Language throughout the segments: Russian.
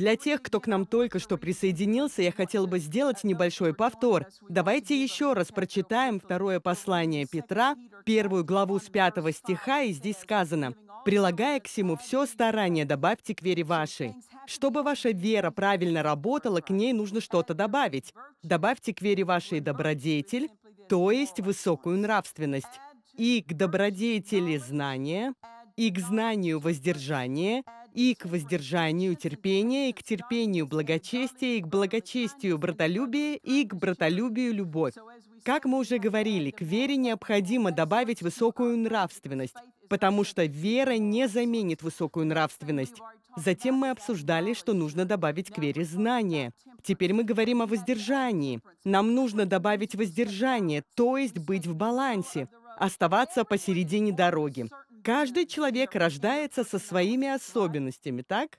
Для тех, кто к нам только что присоединился, я хотел бы сделать небольшой повтор. Давайте еще раз прочитаем второе послание Петра, первую главу с пятого стиха, и здесь сказано, «Прилагая к всему все старание, добавьте к вере вашей». Чтобы ваша вера правильно работала, к ней нужно что-то добавить. Добавьте к вере вашей добродетель, то есть высокую нравственность, и к добродетели знания, и к знанию воздержание, и к воздержанию терпения, и к терпению благочестия, и к благочестию братолюбие, и к братолюбию любовь. Как мы уже говорили, к вере необходимо добавить высокую нравственность, потому что вера не заменит высокую нравственность. Затем мы обсуждали, что нужно добавить к вере знания. Теперь мы говорим о воздержании. Нам нужно добавить воздержание, то есть быть в балансе, оставаться посередине дороги. Каждый человек рождается со своими особенностями, так?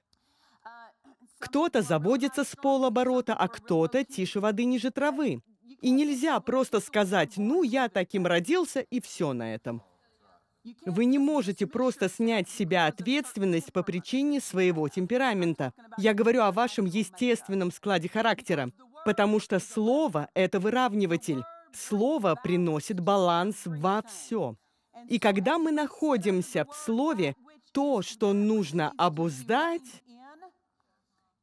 Кто-то заводится с полоборота, а кто-то тише воды ниже травы. И нельзя просто сказать, ну, я таким родился, и все на этом. Вы не можете просто снять с себя ответственность по причине своего темперамента. Я говорю о вашем естественном складе характера, потому что слово — это выравниватель. Слово приносит баланс во все. И когда мы находимся в Слове, то, что нужно обуздать,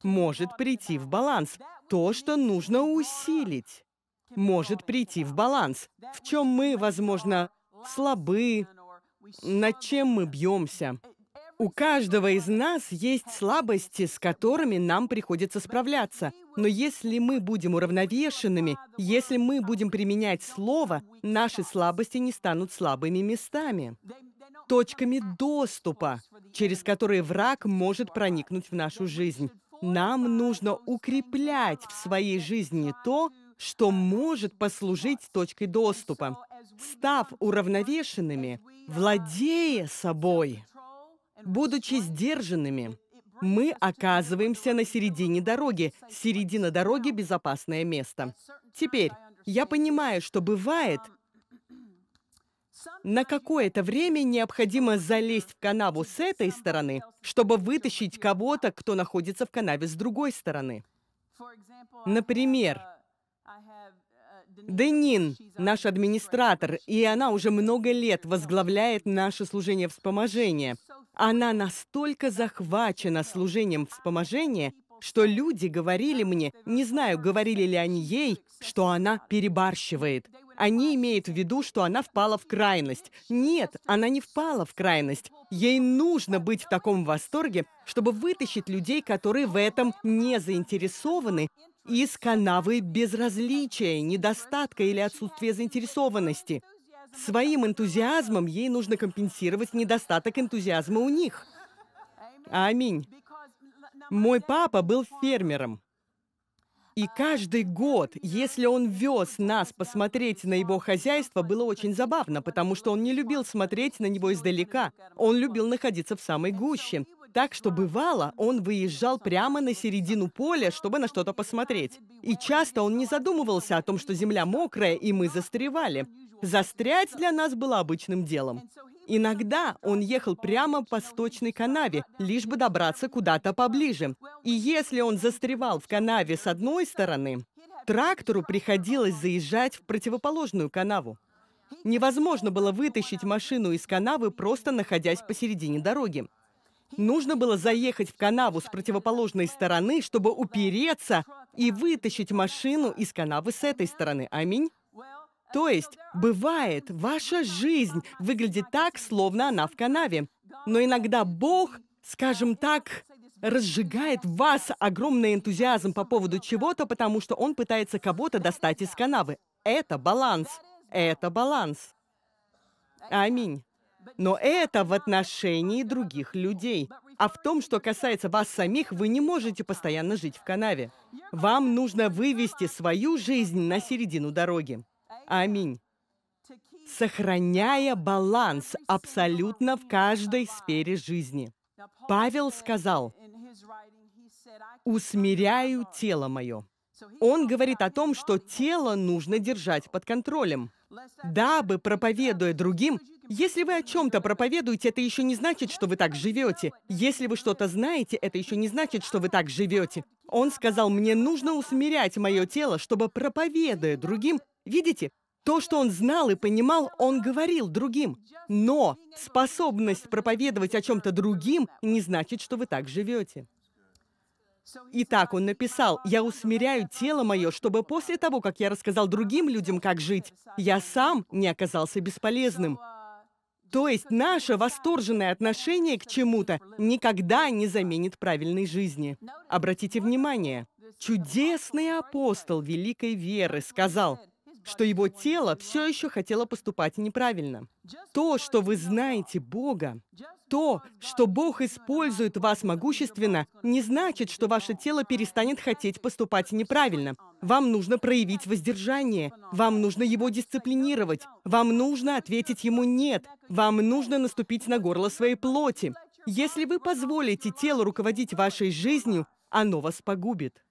может прийти в баланс. То, что нужно усилить, может прийти в баланс. В чем мы, возможно, слабы, над чем мы бьемся. У каждого из нас есть слабости, с которыми нам приходится справляться. Но если мы будем уравновешенными, если мы будем применять слово, наши слабости не станут слабыми местами, точками доступа, через которые враг может проникнуть в нашу жизнь. Нам нужно укреплять в своей жизни то, что может послужить точкой доступа. Став уравновешенными, владея собой, будучи сдержанными, мы оказываемся на середине дороги. Середина дороги – безопасное место. Теперь, я понимаю, что бывает, на какое-то время необходимо залезть в канаву с этой стороны, чтобы вытащить кого-то, кто находится в канаве с другой стороны. Например, Денин, наш администратор, и она уже много лет возглавляет наше служение вспоможения – она настолько захвачена служением вспоможения, что люди говорили мне, не знаю, говорили ли они ей, что она перебарщивает. Они имеют в виду, что она впала в крайность. Нет, она не впала в крайность. Ей нужно быть в таком восторге, чтобы вытащить людей, которые в этом не заинтересованы, из канавы безразличия, недостатка или отсутствия заинтересованности. Своим энтузиазмом ей нужно компенсировать недостаток энтузиазма у них. Аминь. Мой папа был фермером. И каждый год, если он вез нас посмотреть на его хозяйство, было очень забавно, потому что он не любил смотреть на него издалека. Он любил находиться в самой гуще. Так что бывало, он выезжал прямо на середину поля, чтобы на что-то посмотреть. И часто он не задумывался о том, что земля мокрая, и мы застревали. Застрять для нас было обычным делом. Иногда он ехал прямо по сточной канаве, лишь бы добраться куда-то поближе. И если он застревал в канаве с одной стороны, трактору приходилось заезжать в противоположную канаву. Невозможно было вытащить машину из канавы, просто находясь посередине дороги. Нужно было заехать в канаву с противоположной стороны, чтобы упереться и вытащить машину из канавы с этой стороны. Аминь. То есть, бывает, ваша жизнь выглядит так, словно она в канаве. Но иногда Бог, скажем так, разжигает в вас огромный энтузиазм по поводу чего-то, потому что он пытается кого-то достать из канавы. Это баланс. Это баланс. Аминь. Но это в отношении других людей. А в том, что касается вас самих, вы не можете постоянно жить в канаве. Вам нужно вывести свою жизнь на середину дороги. Аминь. Сохраняя баланс абсолютно в каждой сфере жизни. Павел сказал, «Усмиряю тело мое». Он говорит о том, что тело нужно держать под контролем. Дабы, проповедуя другим, если вы о чем-то проповедуете, это еще не значит, что вы так живете. Если вы что-то знаете, это еще не значит, что вы так живете. Он сказал, мне нужно усмирять мое тело, чтобы, проповедуя другим, видите, то, что он знал и понимал, он говорил другим. Но способность проповедовать о чем-то другим не значит, что вы так живете. Итак, он написал, «Я усмиряю тело мое, чтобы после того, как я рассказал другим людям, как жить, я сам не оказался бесполезным». То есть наше восторженное отношение к чему-то никогда не заменит правильной жизни. Обратите внимание, чудесный апостол великой веры сказал, что его тело все еще хотело поступать неправильно. То, что вы знаете Бога, то, что Бог использует вас могущественно, не значит, что ваше тело перестанет хотеть поступать неправильно. Вам нужно проявить воздержание, вам нужно его дисциплинировать, вам нужно ответить ему «нет», вам нужно наступить на горло своей плоти. Если вы позволите телу руководить вашей жизнью, оно вас погубит.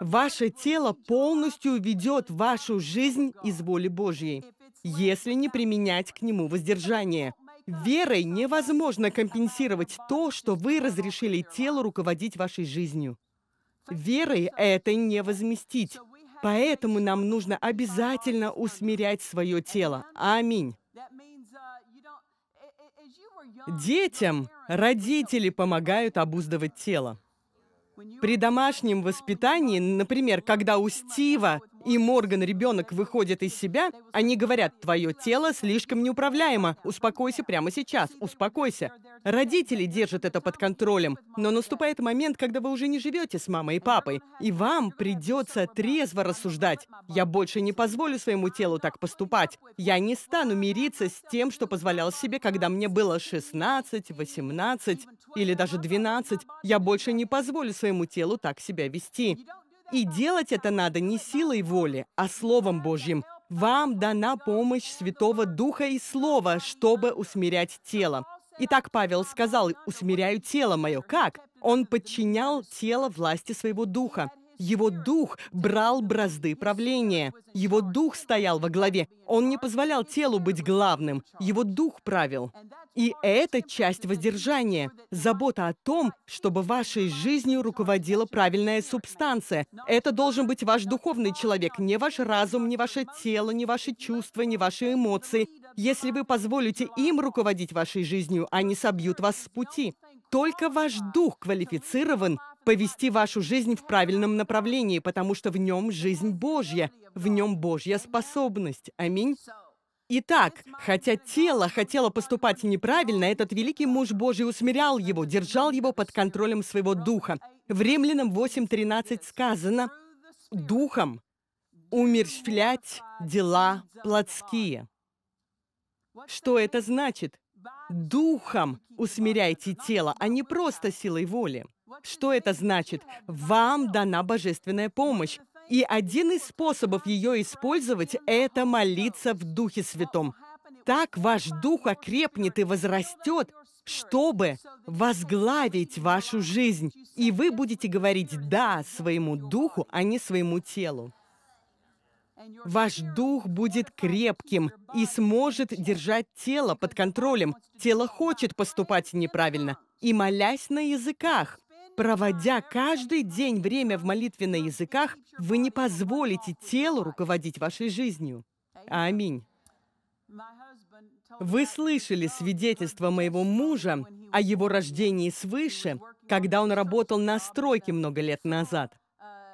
Ваше тело полностью ведет вашу жизнь из воли Божьей, если не применять к нему воздержание. Верой невозможно компенсировать то, что вы разрешили телу руководить вашей жизнью. Верой это не возместить. Поэтому нам нужно обязательно усмирять свое тело. Аминь. Детям родители помогают обуздывать тело. При домашнем воспитании, например, когда у Стива и Морган, ребенок, выходит из себя, они говорят, твое тело слишком неуправляемо, успокойся прямо сейчас, успокойся. Родители держат это под контролем, но наступает момент, когда вы уже не живете с мамой и папой, и вам придется трезво рассуждать. Я больше не позволю своему телу так поступать. Я не стану мириться с тем, что позволял себе, когда мне было 16, 18 или даже 12. Я больше не позволю своему телу так себя вести. И делать это надо не силой воли, а Словом Божьим. Вам дана помощь Святого Духа и Слова, чтобы усмирять тело. Итак, Павел сказал, «Усмиряю тело мое». Как? Он подчинял тело власти своего духа. Его дух брал бразды правления. Его дух стоял во главе. Он не позволял телу быть главным. Его дух правил. И это часть воздержания. Забота о том, чтобы вашей жизнью руководила правильная субстанция. Это должен быть ваш духовный человек, не ваш разум, не ваше тело, не ваши чувства, не ваши эмоции. Если вы позволите им руководить вашей жизнью, они собьют вас с пути. Только ваш дух квалифицирован повести вашу жизнь в правильном направлении, потому что в нем жизнь Божья, в нем Божья способность. Аминь. Итак, хотя тело хотело поступать неправильно, этот великий муж Божий усмирял его, держал его под контролем своего духа. В Римлянам 8.13 сказано «Духом умерщвлять дела плотские». Что это значит? Духом усмиряйте тело, а не просто силой воли. Что это значит? Вам дана божественная помощь. И один из способов ее использовать – это молиться в Духе Святом. Так ваш дух окрепнет и возрастет, чтобы возглавить вашу жизнь. И вы будете говорить «да» своему духу, а не своему телу. Ваш дух будет крепким и сможет держать тело под контролем. Тело хочет поступать неправильно. И молясь на языках, Проводя каждый день время в молитве на языках, вы не позволите телу руководить вашей жизнью. Аминь. Вы слышали свидетельство моего мужа о его рождении свыше, когда он работал на стройке много лет назад.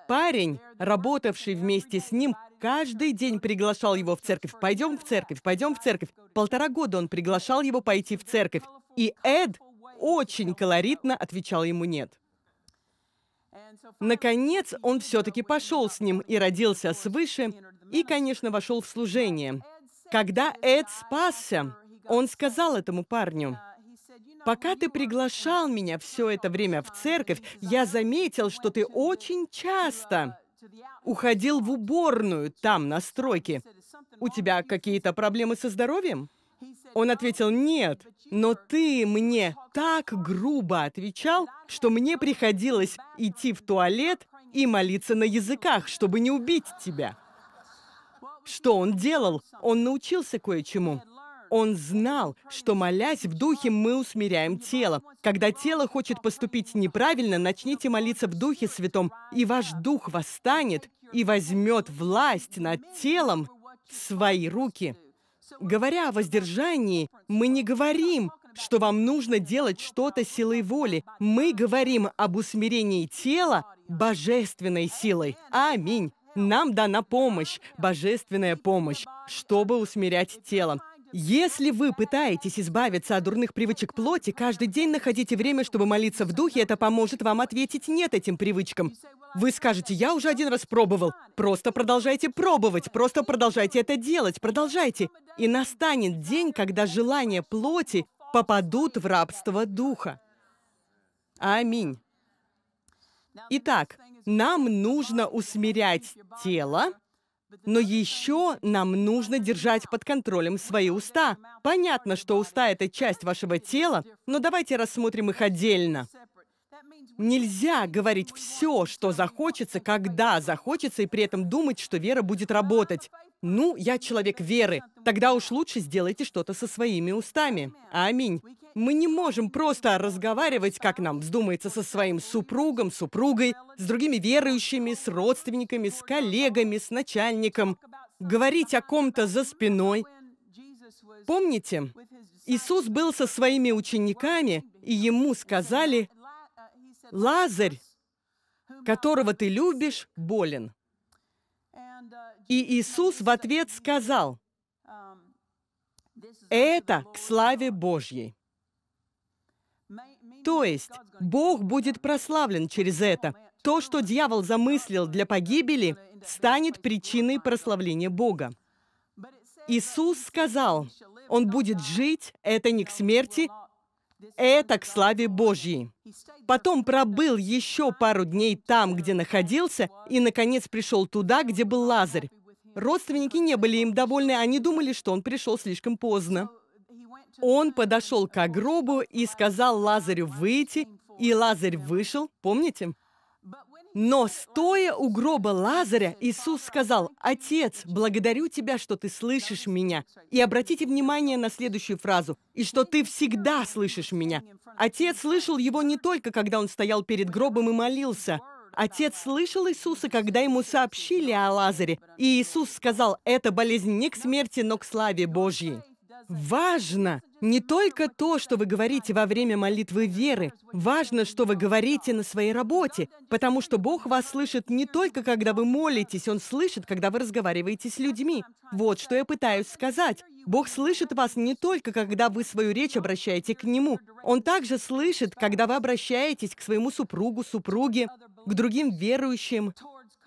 Парень, работавший вместе с ним, каждый день приглашал его в церковь. «Пойдем в церковь, пойдем в церковь». Полтора года он приглашал его пойти в церковь. И Эд очень колоритно отвечал ему «нет». Наконец, он все-таки пошел с ним и родился свыше, и, конечно, вошел в служение. Когда Эд спасся, он сказал этому парню, «Пока ты приглашал меня все это время в церковь, я заметил, что ты очень часто уходил в уборную там, на стройке. У тебя какие-то проблемы со здоровьем?» Он ответил, нет, но ты мне так грубо отвечал, что мне приходилось идти в туалет и молиться на языках, чтобы не убить тебя. Что он делал? Он научился кое-чему. Он знал, что, молясь в духе, мы усмиряем тело. Когда тело хочет поступить неправильно, начните молиться в духе святом, и ваш дух восстанет и возьмет власть над телом в свои руки. Говоря о воздержании, мы не говорим, что вам нужно делать что-то силой воли. Мы говорим об усмирении тела божественной силой. Аминь. Нам дана помощь, божественная помощь, чтобы усмирять тело. Если вы пытаетесь избавиться от дурных привычек плоти, каждый день находите время, чтобы молиться в духе, это поможет вам ответить «нет» этим привычкам. Вы скажете, я уже один раз пробовал. Просто продолжайте пробовать, просто продолжайте это делать, продолжайте. И настанет день, когда желания плоти попадут в рабство духа. Аминь. Итак, нам нужно усмирять тело, но еще нам нужно держать под контролем свои уста. Понятно, что уста — это часть вашего тела, но давайте рассмотрим их отдельно. Нельзя говорить все, что захочется, когда захочется, и при этом думать, что вера будет работать. Ну, я человек веры. Тогда уж лучше сделайте что-то со своими устами. Аминь. Мы не можем просто разговаривать, как нам вздумается, со своим супругом, супругой, с другими верующими, с родственниками, с коллегами, с начальником, говорить о ком-то за спиной. Помните, Иисус был со своими учениками, и ему сказали, «Лазарь, которого ты любишь, болен». И Иисус в ответ сказал, «Это к славе Божьей». То есть Бог будет прославлен через это. То, что дьявол замыслил для погибели, станет причиной прославления Бога. Иисус сказал, «Он будет жить, это не к смерти, это к славе Божьей. Потом пробыл еще пару дней там, где находился, и, наконец, пришел туда, где был Лазарь. Родственники не были им довольны, они думали, что он пришел слишком поздно. Он подошел к гробу и сказал Лазарю выйти, и Лазарь вышел, помните? Но стоя у гроба Лазаря, Иисус сказал, «Отец, благодарю Тебя, что Ты слышишь меня». И обратите внимание на следующую фразу, «И что Ты всегда слышишь меня». Отец слышал его не только, когда он стоял перед гробом и молился. Отец слышал Иисуса, когда ему сообщили о Лазаре. И Иисус сказал, «Это болезнь не к смерти, но к славе Божьей». Важно, не только то, что вы говорите во время молитвы веры, важно, что вы говорите на своей работе, потому что Бог вас слышит не только, когда вы молитесь, Он слышит, когда вы разговариваете с людьми. Вот что я пытаюсь сказать. Бог слышит вас не только, когда вы свою речь обращаете к Нему. Он также слышит, когда вы обращаетесь к своему супругу, супруге, к другим верующим,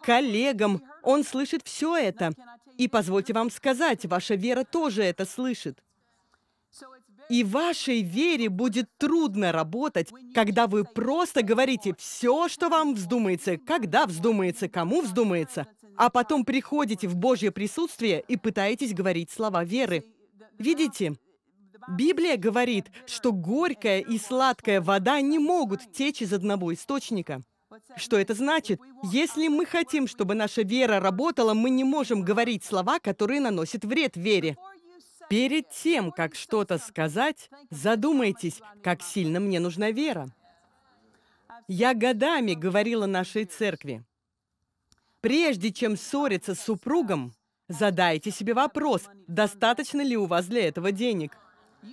коллегам. Он слышит все это. И позвольте вам сказать, ваша вера тоже это слышит. И вашей вере будет трудно работать, когда вы просто говорите все, что вам вздумается, когда вздумается, кому вздумается, а потом приходите в Божье присутствие и пытаетесь говорить слова веры. Видите, Библия говорит, что горькая и сладкая вода не могут течь из одного источника. Что это значит? Если мы хотим, чтобы наша вера работала, мы не можем говорить слова, которые наносят вред вере. Перед тем, как что-то сказать, задумайтесь, как сильно мне нужна вера. Я годами говорила нашей церкви, прежде чем ссориться с супругом, задайте себе вопрос, достаточно ли у вас для этого денег.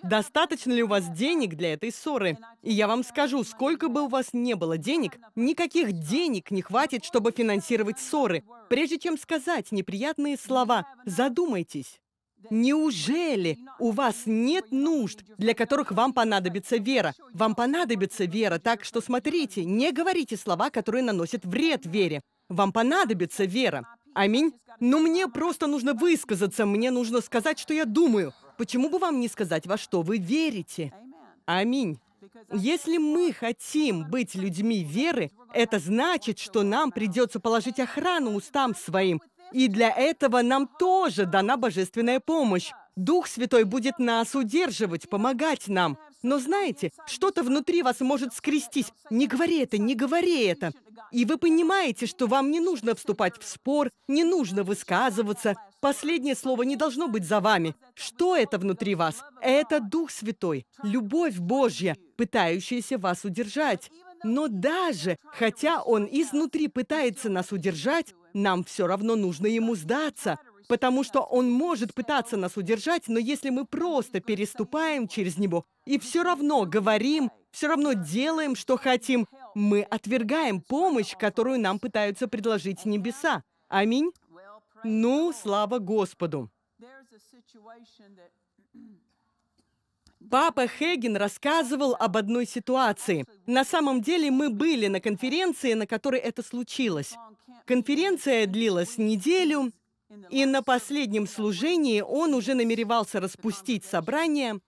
Достаточно ли у вас денег для этой ссоры? И я вам скажу, сколько бы у вас не было денег, никаких денег не хватит, чтобы финансировать ссоры. Прежде чем сказать неприятные слова, задумайтесь. Неужели у вас нет нужд, для которых вам понадобится вера? Вам понадобится вера, так что смотрите, не говорите слова, которые наносят вред вере. Вам понадобится вера. Аминь. Но мне просто нужно высказаться, мне нужно сказать, что я думаю. Почему бы вам не сказать, во что вы верите? Аминь. Если мы хотим быть людьми веры, это значит, что нам придется положить охрану устам своим, и для этого нам тоже дана божественная помощь. Дух Святой будет нас удерживать, помогать нам. Но знаете, что-то внутри вас может скрестись. Не говори это, не говори это. И вы понимаете, что вам не нужно вступать в спор, не нужно высказываться. Последнее слово не должно быть за вами. Что это внутри вас? Это Дух Святой, любовь Божья, пытающаяся вас удержать. Но даже, хотя он изнутри пытается нас удержать, нам все равно нужно ему сдаться, потому что он может пытаться нас удержать, но если мы просто переступаем через него и все равно говорим, все равно делаем, что хотим, мы отвергаем помощь, которую нам пытаются предложить небеса. Аминь. Ну, слава Господу. Папа Хеген рассказывал об одной ситуации. На самом деле мы были на конференции, на которой это случилось. Конференция длилась неделю, и на последнем служении он уже намеревался распустить собрание,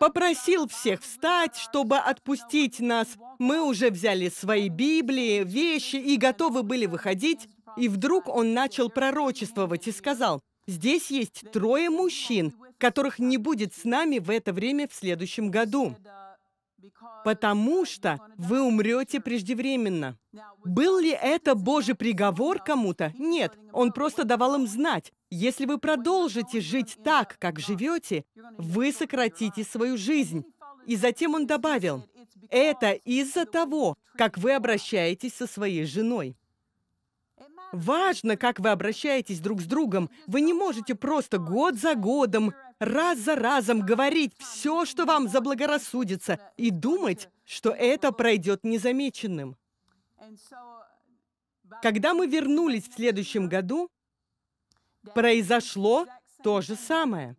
попросил всех встать, чтобы отпустить нас. Мы уже взяли свои Библии, вещи и готовы были выходить. И вдруг он начал пророчествовать и сказал, «Здесь есть трое мужчин, которых не будет с нами в это время в следующем году, потому что вы умрете преждевременно. Был ли это Божий приговор кому-то? Нет, он просто давал им знать. Если вы продолжите жить так, как живете, вы сократите свою жизнь. И затем он добавил, это из-за того, как вы обращаетесь со своей женой. Важно, как вы обращаетесь друг с другом. Вы не можете просто год за годом раз за разом говорить все, что вам заблагорассудится, и думать, что это пройдет незамеченным. Когда мы вернулись в следующем году, произошло то же самое.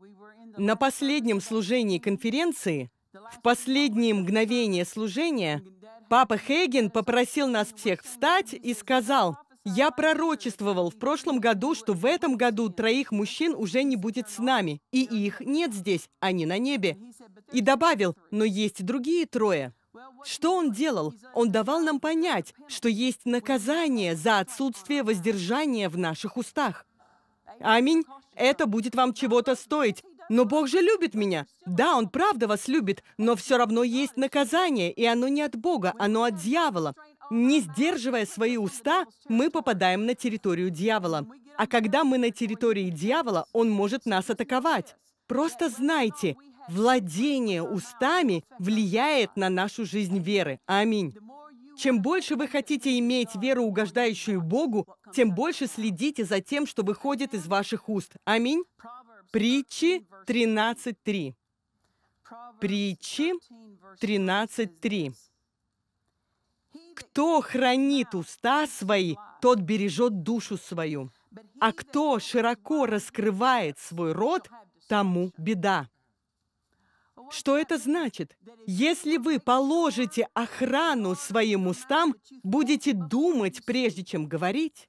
На последнем служении конференции, в последние мгновения служения, папа Хейген попросил нас всех встать и сказал, я пророчествовал в прошлом году, что в этом году троих мужчин уже не будет с нами, и их нет здесь, они на небе. И добавил, но есть другие трое. Что он делал? Он давал нам понять, что есть наказание за отсутствие воздержания в наших устах. Аминь. Это будет вам чего-то стоить. Но Бог же любит меня. Да, Он правда вас любит, но все равно есть наказание, и оно не от Бога, оно от дьявола. Не сдерживая свои уста, мы попадаем на территорию дьявола. А когда мы на территории дьявола, он может нас атаковать. Просто знайте, владение устами влияет на нашу жизнь веры. Аминь. Чем больше вы хотите иметь веру, угождающую Богу, тем больше следите за тем, что выходит из ваших уст. Аминь. Притчи 13.3. Притчи 13.3. Кто хранит уста свои, тот бережет душу свою. А кто широко раскрывает свой рот, тому беда. Что это значит? Если вы положите охрану своим устам, будете думать, прежде чем говорить,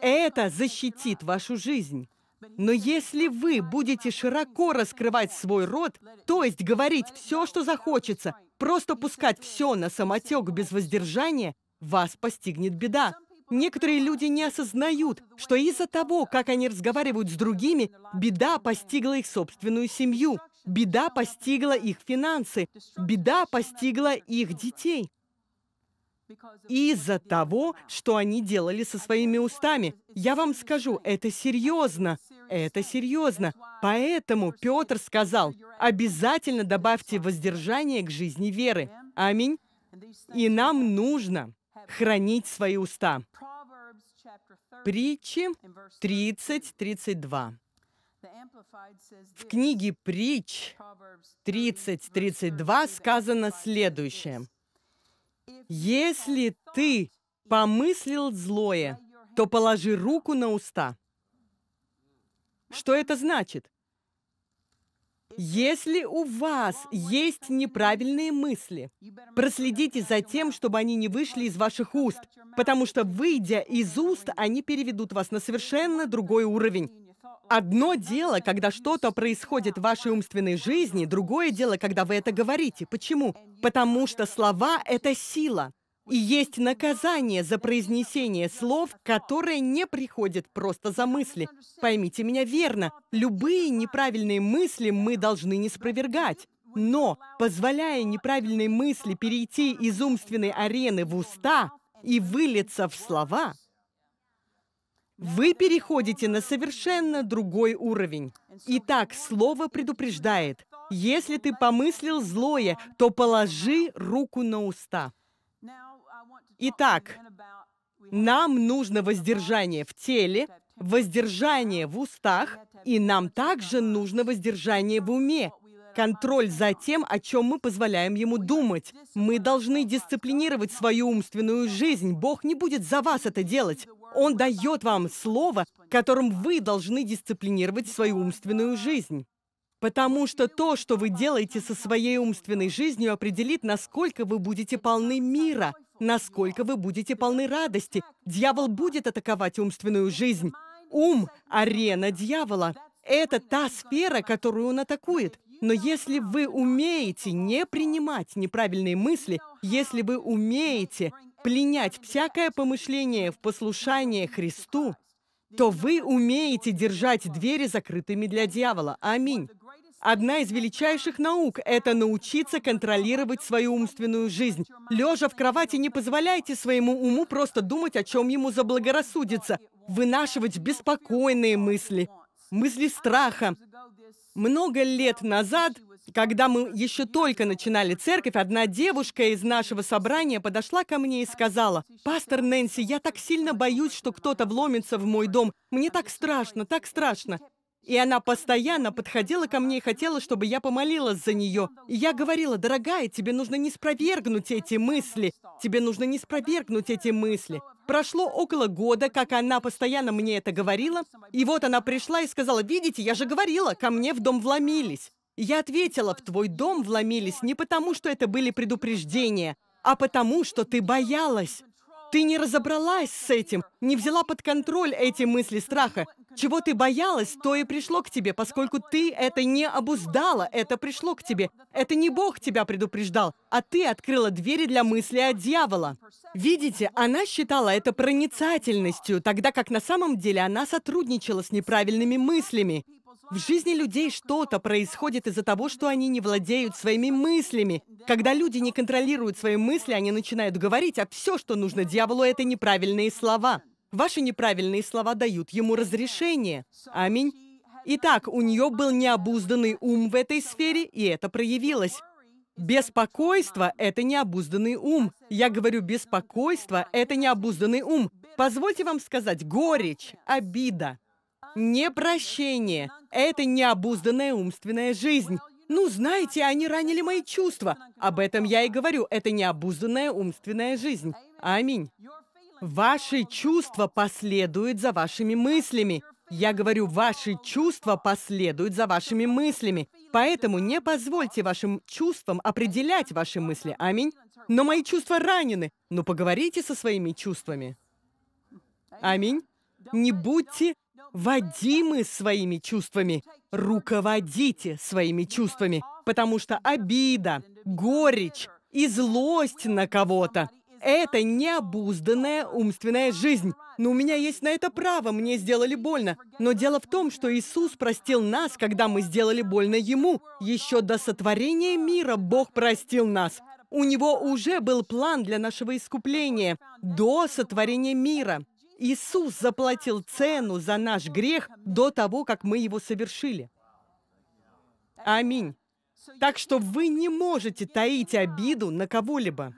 это защитит вашу жизнь. Но если вы будете широко раскрывать свой рот, то есть говорить все, что захочется, просто пускать все на самотек без воздержания, вас постигнет беда. Некоторые люди не осознают, что из-за того, как они разговаривают с другими, беда постигла их собственную семью, беда постигла их финансы, беда постигла их детей из-за того, что они делали со своими устами. Я вам скажу, это серьезно, это серьезно. Поэтому Петр сказал, обязательно добавьте воздержание к жизни веры. Аминь. И нам нужно хранить свои уста. Притчи 30-32. В книге «Притч» 30-32 сказано следующее. Если ты помыслил злое, то положи руку на уста. Что это значит? Если у вас есть неправильные мысли, проследите за тем, чтобы они не вышли из ваших уст, потому что, выйдя из уст, они переведут вас на совершенно другой уровень. Одно дело, когда что-то происходит в вашей умственной жизни, другое дело, когда вы это говорите. Почему? Потому что слова — это сила. И есть наказание за произнесение слов, которое не приходит просто за мысли. Поймите меня верно, любые неправильные мысли мы должны не спровергать. Но, позволяя неправильной мысли перейти из умственной арены в уста и вылиться в слова, вы переходите на совершенно другой уровень. Итак, слово предупреждает. Если ты помыслил злое, то положи руку на уста. Итак, нам нужно воздержание в теле, воздержание в устах, и нам также нужно воздержание в уме, контроль за тем, о чем мы позволяем ему думать. Мы должны дисциплинировать свою умственную жизнь. Бог не будет за вас это делать. Он дает вам слово, которым вы должны дисциплинировать свою умственную жизнь. Потому что то, что вы делаете со своей умственной жизнью, определит, насколько вы будете полны мира, насколько вы будете полны радости. Дьявол будет атаковать умственную жизнь. Ум – арена дьявола. Это та сфера, которую он атакует. Но если вы умеете не принимать неправильные мысли, если вы умеете пленять всякое помышление в послушание Христу, то вы умеете держать двери закрытыми для дьявола. Аминь. Одна из величайших наук – это научиться контролировать свою умственную жизнь. Лежа в кровати, не позволяйте своему уму просто думать, о чем ему заблагорассудится. Вынашивать беспокойные мысли, мысли страха. Много лет назад когда мы еще только начинали церковь, одна девушка из нашего собрания подошла ко мне и сказала, «Пастор Нэнси, я так сильно боюсь, что кто-то вломится в мой дом. Мне так страшно, так страшно». И она постоянно подходила ко мне и хотела, чтобы я помолилась за нее. И я говорила, дорогая, тебе нужно не спровергнуть эти мысли. Тебе нужно не спровергнуть эти мысли. Прошло около года, как она постоянно мне это говорила. И вот она пришла и сказала, видите, я же говорила, ко мне в дом вломились. Я ответила, в твой дом вломились не потому, что это были предупреждения, а потому, что ты боялась. Ты не разобралась с этим, не взяла под контроль эти мысли страха. Чего ты боялась, то и пришло к тебе, поскольку ты это не обуздала, это пришло к тебе. Это не Бог тебя предупреждал, а ты открыла двери для мысли о дьявола. Видите, она считала это проницательностью, тогда как на самом деле она сотрудничала с неправильными мыслями. В жизни людей что-то происходит из-за того, что они не владеют своими мыслями. Когда люди не контролируют свои мысли, они начинают говорить, а все, что нужно дьяволу, это неправильные слова. Ваши неправильные слова дают ему разрешение. Аминь. Итак, у нее был необузданный ум в этой сфере, и это проявилось. Беспокойство – это необузданный ум. Я говорю, беспокойство – это необузданный ум. Позвольте вам сказать, горечь, обида – Непрощение — это необузданная умственная жизнь. Ну, знаете, они ранили мои чувства. Об этом я и говорю. Это необузданная умственная жизнь. Аминь. Ваши чувства последуют за вашими мыслями. Я говорю, ваши чувства последуют за вашими мыслями. Поэтому не позвольте вашим чувствам определять ваши мысли. Аминь. Но мои чувства ранены. Ну поговорите со своими чувствами. Аминь. Не будьте Вадимы своими чувствами, руководите своими чувствами, потому что обида, горечь и злость на кого-то – это необузданная умственная жизнь. Но у меня есть на это право, мне сделали больно. Но дело в том, что Иисус простил нас, когда мы сделали больно Ему. Еще до сотворения мира Бог простил нас. У Него уже был план для нашего искупления до сотворения мира. Иисус заплатил цену за наш грех до того, как мы его совершили. Аминь. Так что вы не можете таить обиду на кого-либо.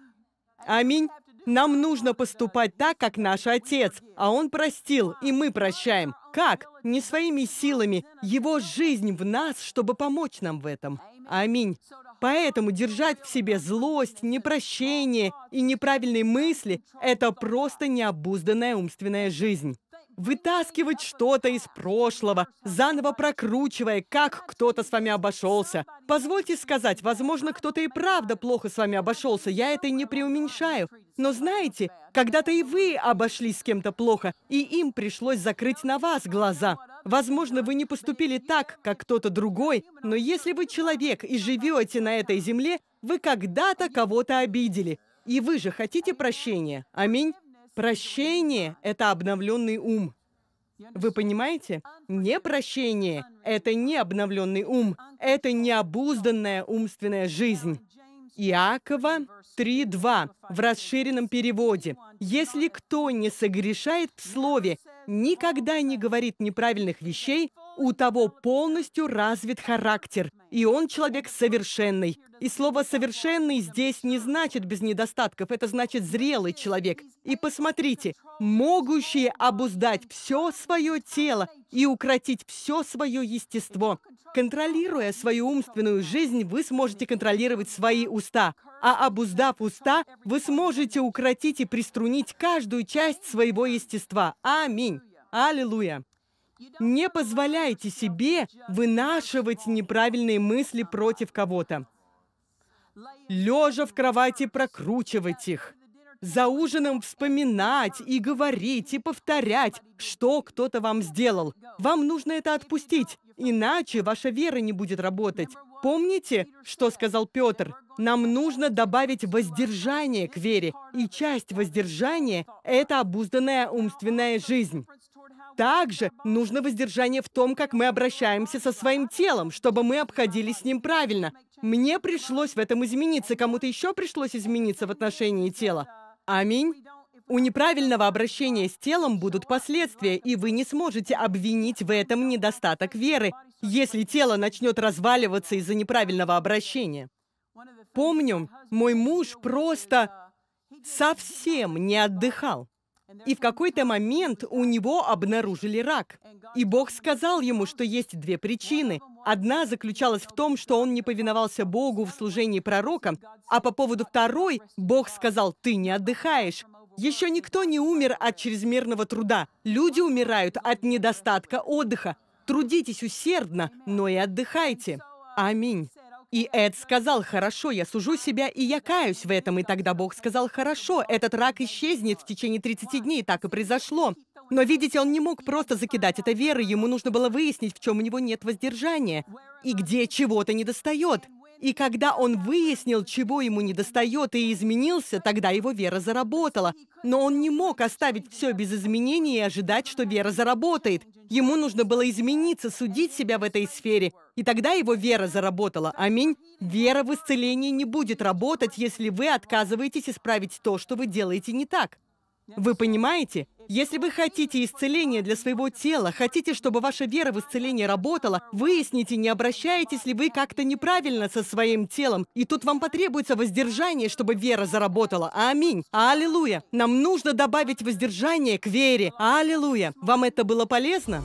Аминь. Нам нужно поступать так, как наш Отец, а Он простил, и мы прощаем. Как? Не своими силами. Его жизнь в нас, чтобы помочь нам в этом. Аминь. Поэтому держать в себе злость, непрощение и неправильные мысли – это просто необузданная умственная жизнь. Вытаскивать что-то из прошлого, заново прокручивая, как кто-то с вами обошелся. Позвольте сказать, возможно, кто-то и правда плохо с вами обошелся, я это не преуменьшаю. Но знаете, когда-то и вы обошлись с кем-то плохо, и им пришлось закрыть на вас глаза. Возможно, вы не поступили так, как кто-то другой, но если вы человек и живете на этой земле, вы когда-то кого-то обидели. И вы же хотите прощения. Аминь. Прощение – это обновленный ум. Вы понимаете? Непрощение – это не обновленный ум. Это необузданная умственная жизнь. Иакова 3.2 в расширенном переводе. «Если кто не согрешает в слове, никогда не говорит неправильных вещей, у того полностью развит характер. И он человек совершенный. И слово «совершенный» здесь не значит «без недостатков», это значит «зрелый человек». И посмотрите, могущие обуздать все свое тело и укротить все свое естество. Контролируя свою умственную жизнь, вы сможете контролировать свои уста а обуздав уста, вы сможете укротить и приструнить каждую часть своего естества. Аминь. Аллилуйя. Не позволяйте себе вынашивать неправильные мысли против кого-то. Лежа в кровати прокручивать их за ужином вспоминать и говорить и повторять, что кто-то вам сделал. Вам нужно это отпустить, иначе ваша вера не будет работать. Помните, что сказал Петр? Нам нужно добавить воздержание к вере, и часть воздержания – это обузданная умственная жизнь. Также нужно воздержание в том, как мы обращаемся со своим телом, чтобы мы обходились с ним правильно. Мне пришлось в этом измениться, кому-то еще пришлось измениться в отношении тела. Аминь. У неправильного обращения с телом будут последствия, и вы не сможете обвинить в этом недостаток веры, если тело начнет разваливаться из-за неправильного обращения. Помню, мой муж просто совсем не отдыхал. И в какой-то момент у него обнаружили рак. И Бог сказал ему, что есть две причины. Одна заключалась в том, что он не повиновался Богу в служении пророкам, а по поводу второй Бог сказал «ты не отдыхаешь». Еще никто не умер от чрезмерного труда. Люди умирают от недостатка отдыха. Трудитесь усердно, но и отдыхайте. Аминь. И Эд сказал, хорошо, я сужу себя, и я каюсь в этом. И тогда Бог сказал, хорошо, этот рак исчезнет в течение 30 дней, так и произошло. Но, видите, он не мог просто закидать это верой, ему нужно было выяснить, в чем у него нет воздержания, и где чего-то недостает. И когда он выяснил, чего ему недостает, и изменился, тогда его вера заработала. Но он не мог оставить все без изменений и ожидать, что вера заработает. Ему нужно было измениться, судить себя в этой сфере и тогда его вера заработала. Аминь. Вера в исцелении не будет работать, если вы отказываетесь исправить то, что вы делаете не так. Вы понимаете? Если вы хотите исцеления для своего тела, хотите, чтобы ваша вера в исцеление работала, выясните, не обращаетесь ли вы как-то неправильно со своим телом, и тут вам потребуется воздержание, чтобы вера заработала. Аминь. Аллилуйя. Нам нужно добавить воздержание к вере. Аллилуйя. Вам это было полезно?